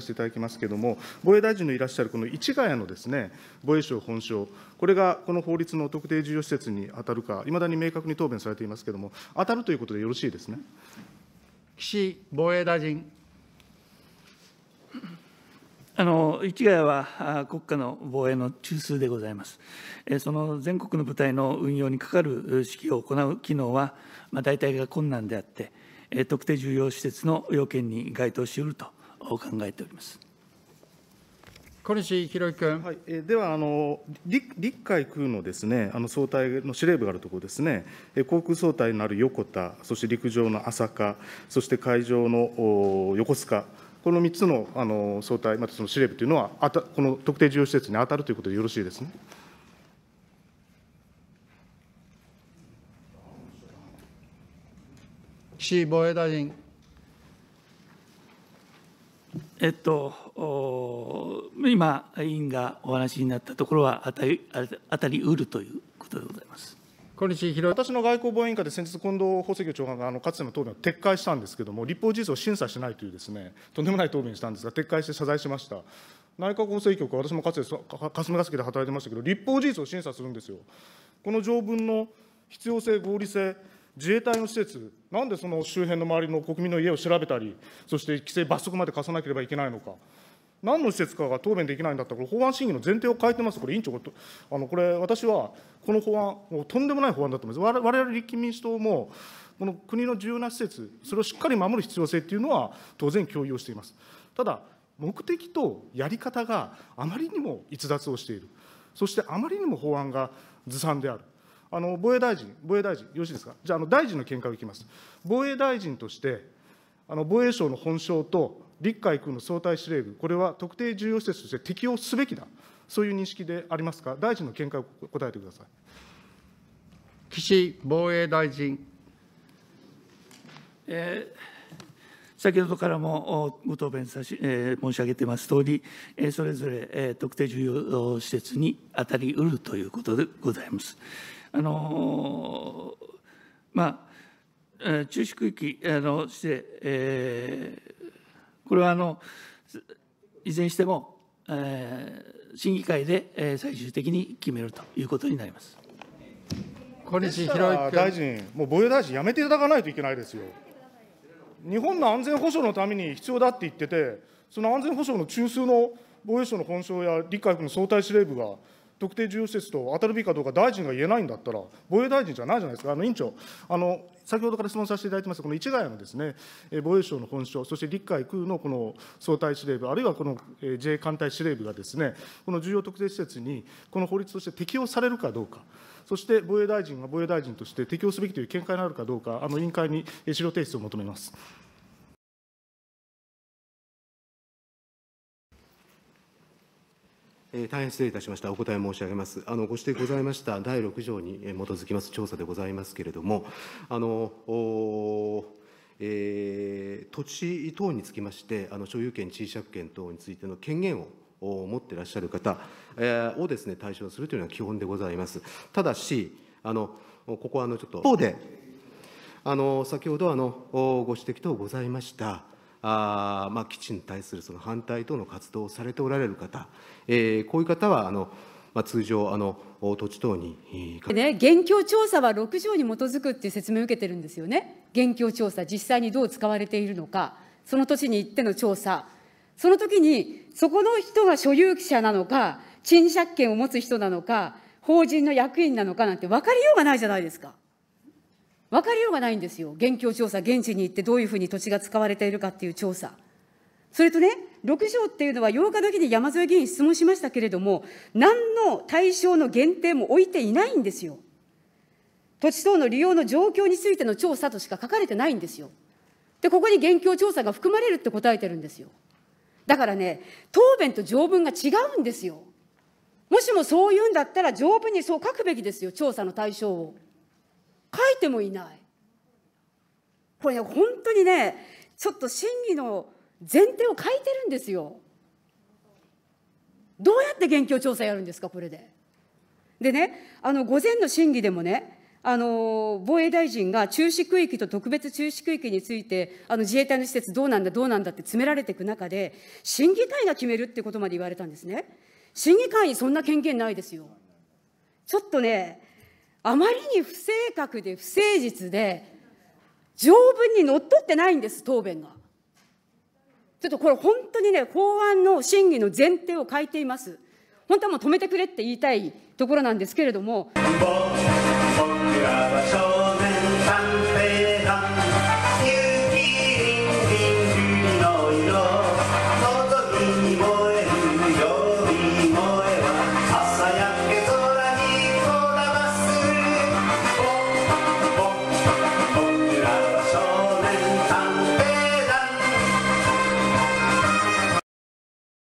させていただきますけれども、防衛大臣のいらっしゃるこの市ヶ谷のですね防衛省本省、これがこの法律の特定重要施設に当たるか、いまだに明確に答弁されていますけれども、当たるということでよろしいですね岸防衛大臣。あの市ヶ谷は国家の防衛の中枢でございます。その全国の部隊の運用にかかる指揮を行う機能は、まあ、大体が困難であって、特定重要施設の要件に該当しうると考えております。小西洋君、はい、えではあの陸、陸海空のですねあの総体の司令部があるところですね、航空総体のある横田、そして陸上の浅香、そして海上の横須賀。この3つのあの総体、またその司令部というのはあた、この特定重要施設に当たるということでよろしいですね。岸防衛大臣。えっと、今、委員がお話になったところは当たり当たりうるということでございます。今日私の外交防衛委員会で先日、近藤法制局長官があのかつての答弁を撤回したんですけれども、立法事実を審査しないというです、ね、とんでもない答弁したんですが、撤回して謝罪しました。内閣法制局、私もかつて霞が関で働いてましたけど、立法事実を審査するんですよ。この条文の必要性、合理性、自衛隊の施設、なんでその周辺の周りの国民の家を調べたり、そして規制、罰則まで課さなければいけないのか、何の施設かが答弁できないんだったら、これ、法案審議の前提を変えてます、これ、委員長、あのこれ、私はこの法案、もうとんでもない法案だと思います、われわれ立憲民主党も、この国の重要な施設、それをしっかり守る必要性っていうのは、当然共有をしています。ただ目的とやり方があまりにも逸脱をしている、そしてあまりにも法案がずさんである、あの防衛大臣、防衛大臣、よろしいですか、じゃあ、あの大臣の見解をいきます。防衛大臣として、あの防衛省の本省と陸海空の総体司令部、これは特定重要施設として適用すべきだ、そういう認識でありますか、大臣の見解を答えてください。岸防衛大臣。えー、先ほどからもご答弁さし、えー、申し上げてますとおり、えー、それぞれ、えー、特定重要施設に当たりうるということでございます。あのまあ中止区域あのして、えー、これはあのいずれにしても、えー、審議会で、えー、最終的に決めるということになります。小西大臣、もう防衛大臣、やめていただかないといけないですよ。日本の安全保障のために必要だって言ってて、その安全保障の中枢の防衛省の本省や陸海軍の総体司令部が、特定重要施設と当たるべきかどうか大臣が言えないんだったら、防衛大臣じゃないじゃないですか、あの委員長、あの先ほどから質問させていただいてますこの市ヶのです、ね、防衛省の本省、そして陸海空のこの総隊司令部、あるいはこの自衛艦隊司令部がです、ね、この重要特定施設に、この法律として適用されるかどうか。そして防衛大臣が防衛大臣として適用すべきという見解のあるかどうか、あの委員会に資料提出を求めます。大変失礼いたしました。お答え申し上げます。あのご指摘ございました第6条に基づきます調査でございますけれども、あのえー、土地等につきまして、あの所有権、賃借権等についての権限を持っていらっしゃる方をです、ね、対象するというのは基本でございます。ただし、あのここはあのちょっと、方で、あの先ほどあのご指摘等ございました、あまあ、基地に対するその反対等の活動をされておられる方、えー、こういう方はあの、まあ、通常あの、土地等に、ね、現況調査は6条に基づくっていう説明を受けてるんですよね、現況調査、実際にどう使われているのか、その土地に行っての調査、その時に、そこの人が所有者なのか、賃借権を持つ人なのか、法人の役員なのかなんて分かりようがないじゃないですか。分かりようがないんですよ。現況調査、現地に行ってどういうふうに土地が使われているかっていう調査。それとね、6条っていうのは8日の日に山添議員質問しましたけれども、何の対象の限定も置いていないんですよ。土地等の利用の状況についての調査としか書かれてないんですよ。で、ここに現況調査が含まれるって答えてるんですよ。だからね、答弁と条文が違うんですよ。もしもそういうんだったら、条文にそう書くべきですよ、調査の対象を。書いてもいない。これね、本当にね、ちょっと真議の前提を書いてるんですよ。どうやって現況調査やるんですか、これで。でね、あの午前の審議でもね、あの防衛大臣が中止区域と特別中止区域について、あの自衛隊の施設、どうなんだ、どうなんだって詰められていく中で、審議会が決めるってことまで言われたんですね。審議会にそんな権限ないですよ。ちょっとね、あまりに不正確で不誠実で、条文にのっとってないんです、答弁が。ちょっとこれ、本当にね、法案の審議の前提を変えています。本当はもう止めてくれって言いたいところなんですけれども。